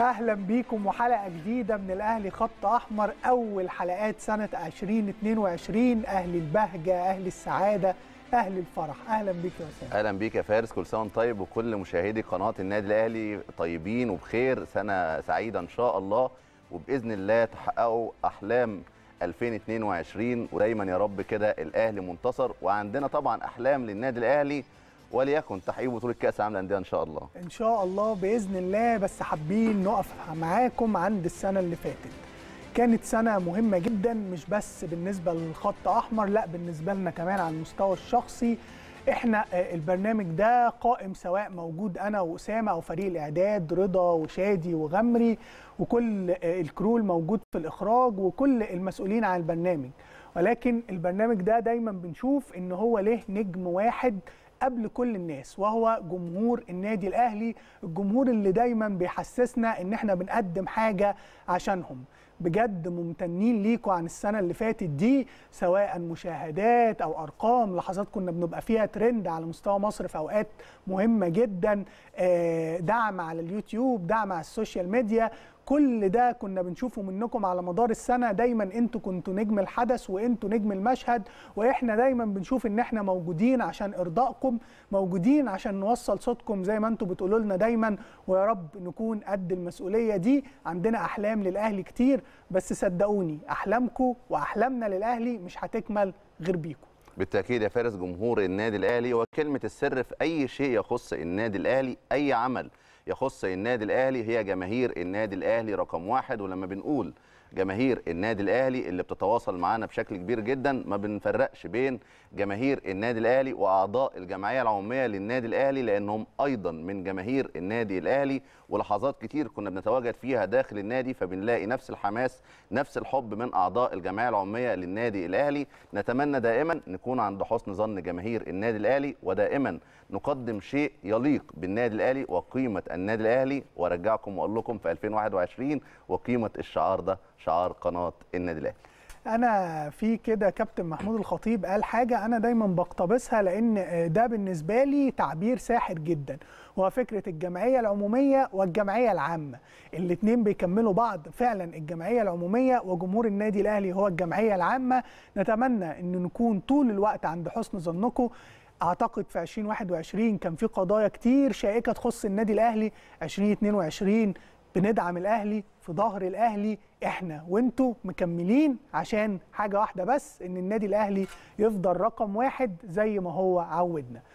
اهلا بيكم وحلقه جديده من الاهلي خط احمر اول حلقات سنه 2022 اهل البهجه اهل السعاده اهل الفرح اهلا بيك يا اسامه اهلا بيك يا فارس كل سنه وانت طيب وكل مشاهدي قناه النادي الاهلي طيبين وبخير سنه سعيده ان شاء الله وباذن الله تحققوا احلام 2022 ودايما يا رب كده الاهلي منتصر وعندنا طبعا احلام للنادي الاهلي وليكن تحقيق بطوله كاس العالم للانديه ان شاء الله ان شاء الله باذن الله بس حابين نقف معاكم عند السنه اللي فاتت كانت سنه مهمه جدا مش بس بالنسبه للخط احمر لا بالنسبه لنا كمان على المستوى الشخصي احنا آه، البرنامج ده قائم سواء موجود انا واسامه او فريق الاعداد رضا وشادي وغمري وكل آه، الكرو الموجود في الاخراج وكل المسؤولين عن البرنامج ولكن البرنامج ده دايما بنشوف ان هو له نجم واحد قبل كل الناس وهو جمهور النادي الاهلي الجمهور اللي دايما بيحسسنا ان احنا بنقدم حاجه عشانهم بجد ممتنين ليكوا عن السنه اللي فاتت دي سواء مشاهدات او ارقام لحظات كنا بنبقى فيها ترند على مستوى مصر في اوقات مهمه جدا آه، دعم على اليوتيوب دعم على السوشيال ميديا كل ده كنا بنشوفه منكم على مدار السنه دايما انتوا كنتوا نجم الحدث وانتوا نجم المشهد واحنا دايما بنشوف ان احنا موجودين عشان ارضائكم موجودين عشان نوصل صوتكم زي ما انتوا بتقولوا لنا دايما ويا رب نكون قد المسؤوليه دي عندنا احلام للاهلي كتير بس صدقوني احلامكم واحلامنا للاهلي مش هتكمل غير بيكم بالتاكيد يا فارس جمهور النادي الاهلي وكلمه السر في اي شيء يخص النادي الاهلي اي عمل يخص النادي الاهلي هي جماهير النادي الاهلي رقم واحد ولما بنقول جماهير النادي الاهلي اللي بتتواصل معانا بشكل كبير جدا ما بنفرقش بين جماهير النادي الاهلي واعضاء الجمعيه العموميه للنادي الاهلي لانهم ايضا من جماهير النادي الاهلي ولحظات كتير كنا بنتواجد فيها داخل النادي فبنلاقي نفس الحماس نفس الحب من اعضاء الجمعيه العموميه للنادي الاهلي نتمنى دائما نكون عند حسن ظن جماهير النادي الاهلي ودائما نقدم شيء يليق بالنادي الاهلي وقيمه النادي الاهلي وارجعكم واقول لكم في 2021 وقيمه الشعار ده شعار قناه النادي الاهلي انا في كده كابتن محمود الخطيب قال حاجه انا دايما بقتبسها لان آه، ده بالنسبه لي تعبير ساحر جدا وفكره فكره الجمعيه العموميه والجمعيه العامه الاثنين بيكملوا بعض فعلا الجمعيه العموميه وجمهور النادي الاهلي هو الجمعيه العامه نتمنى ان نكون طول الوقت عند حسن ظنكم اعتقد في 2021 كان في قضايا كتير شائكه تخص النادي الاهلي 2022 بندعم الاهلي في ظهر الاهلي احنا وانتوا مكملين عشان حاجه واحده بس ان النادي الاهلي يفضل رقم واحد زي ما هو عودنا